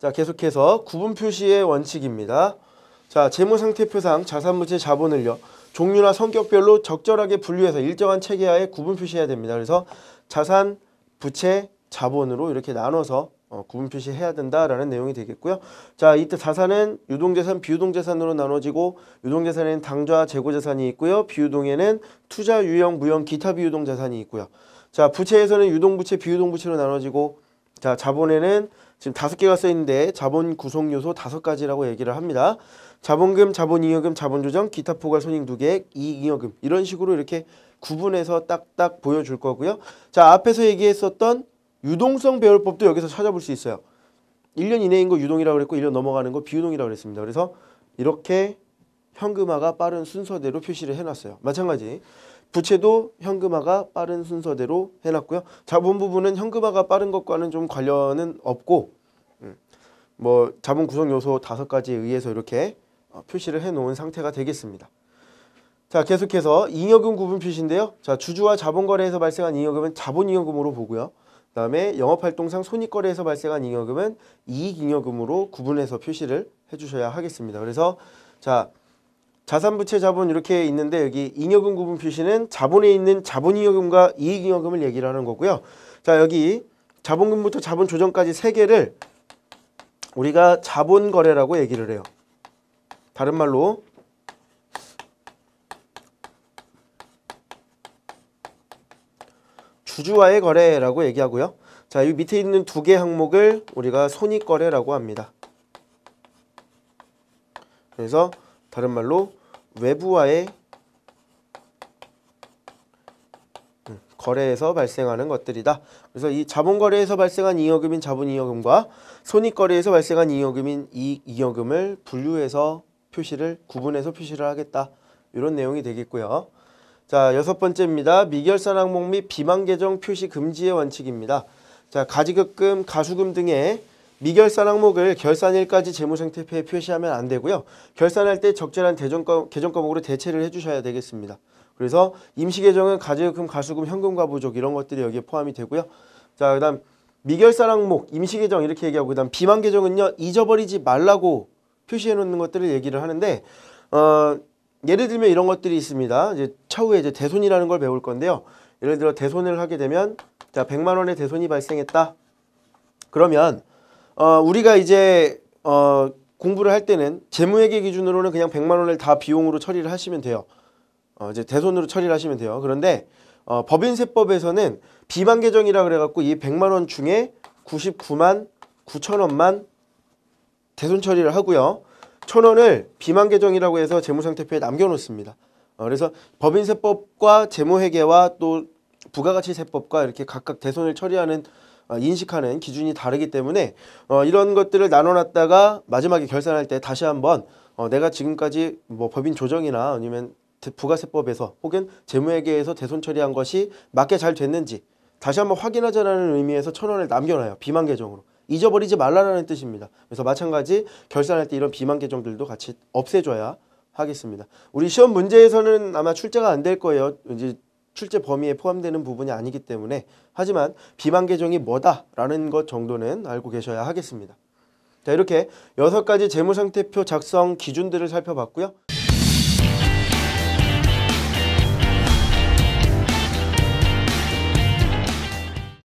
자 계속해서 구분 표시의 원칙입니다. 자 재무상태표상 자산부채 자본을요. 종류나 성격별로 적절하게 분류해서 일정한 체계하에 구분 표시해야 됩니다. 그래서 자산, 부채, 자본으로 이렇게 나눠서 어, 구분 표시해야 된다라는 내용이 되겠고요. 자, 이때 자산은 유동재산, 비유동재산으로 나눠지고 유동재산에는 당좌, 재고재산이 있고요. 비유동에는 투자, 유형, 무형, 기타 비유동재산이 있고요. 자, 부채에서는 유동부채, 비유동부채로 나눠지고 자, 자본에는 지금 다섯 개가 써있는데 자본 구성 요소 다섯 가지라고 얘기를 합니다. 자본금, 자본잉여금, 자본조정, 기타 포괄손익 누계액, 이익잉여금 이런 식으로 이렇게 구분해서 딱딱 보여줄 거고요. 자 앞에서 얘기했었던 유동성 배열법도 여기서 찾아볼 수 있어요. 1년 이내인 거 유동이라고 그랬고 1년 넘어가는 거 비유동이라고 그랬습니다. 그래서 이렇게 현금화가 빠른 순서대로 표시를 해놨어요. 마찬가지 부채도 현금화가 빠른 순서대로 해놨고요. 자본 부분은 현금화가 빠른 것과는 좀 관련은 없고 음, 뭐 자본 구성 요소 다섯 가지에 의해서 이렇게 어, 표시를 해놓은 상태가 되겠습니다. 자 계속해서 잉여금 구분 표시인데요. 자 주주와 자본거래에서 발생한 잉여금은 자본잉여금으로 보고요. 그 다음에 영업활동상 손익거래에서 발생한 잉여금은 이익잉여금으로 구분해서 표시를 해주셔야 하겠습니다. 그래서 자 자산부채 자본 이렇게 있는데 여기 잉여금 구분 표시는 자본에 있는 자본잉여금과 이익잉여금을 얘기를 하는 거고요. 자 여기 자본금부터 자본조정까지 세 개를 우리가 자본거래라고 얘기를 해요. 다른 말로 주주와의 거래라고 얘기하고요. 자, 이 밑에 있는 두 개 항목을 우리가 손익거래라고 합니다. 그래서 다른 말로 외부와의 음, 거래에서 발생하는 것들이다. 그래서 이 자본거래에서 발생한 이여금인 자본이여금과 손익거래에서 발생한 이여금인 이익이금을 분류해서 표시를 구분해서 표시를 하겠다. 이런 내용이 되겠고요. 자 여섯 번째입니다. 미결산 항목 및 비만 계정 표시 금지의 원칙입니다. 자 가지급금, 가수금 등의 미결산 항목을 결산일까지 재무상태표에 표시하면 안 되고요. 결산할 때 적절한 대전과, 계정 과목으로 대체를 해주셔야 되겠습니다. 그래서 임시계정은 가요금 가수금, 현금과 부족 이런 것들이 여기에 포함이 되고요. 자, 그 다음 미결산 항목, 임시계정 이렇게 얘기하고 그 다음 비만 계정은요. 잊어버리지 말라고 표시해놓는 것들을 얘기를 하는데 어, 예를 들면 이런 것들이 있습니다. 이제 차후에 이제 대손이라는 걸 배울 건데요. 예를 들어 대손을 하게 되면 자 100만 원의 대손이 발생했다. 그러면 어, 우리가 이제 어, 공부를 할 때는 재무회계 기준으로는 그냥 100만 원을 다 비용으로 처리를 하시면 돼요. 어, 이제 대손으로 처리를 하시면 돼요. 그런데 어, 법인세법에서는 비만 계정이라 그래갖고 이 100만 원 중에 99만 9천 원만 대손 처리를 하고요. 천 원을 비만 계정이라고 해서 재무상태표에 남겨놓습니다. 어, 그래서 법인세법과 재무회계와 또 부가가치세법과 이렇게 각각 대손을 처리하는 어, 인식하는 기준이 다르기 때문에 어, 이런 것들을 나눠놨다가 마지막에 결산할 때 다시 한번 어, 내가 지금까지 뭐 법인 조정이나 아니면 부가세법에서 혹은 재무회계에서 대손 처리한 것이 맞게 잘 됐는지 다시 한번 확인하자라는 의미에서 천 원을 남겨놔요. 비만 계정으로. 잊어버리지 말라라는 뜻입니다. 그래서 마찬가지 결산할 때 이런 비만 계정들도 같이 없애줘야 하겠습니다. 우리 시험 문제에서는 아마 출제가 안 될 거예요. 이제 출제 범위에 포함되는 부분이 아니기 때문에 하지만 비만 계정이 뭐다라는 것 정도는 알고 계셔야 하겠습니다. 자 이렇게 여섯 가지 재무상태표 작성 기준들을 살펴봤고요.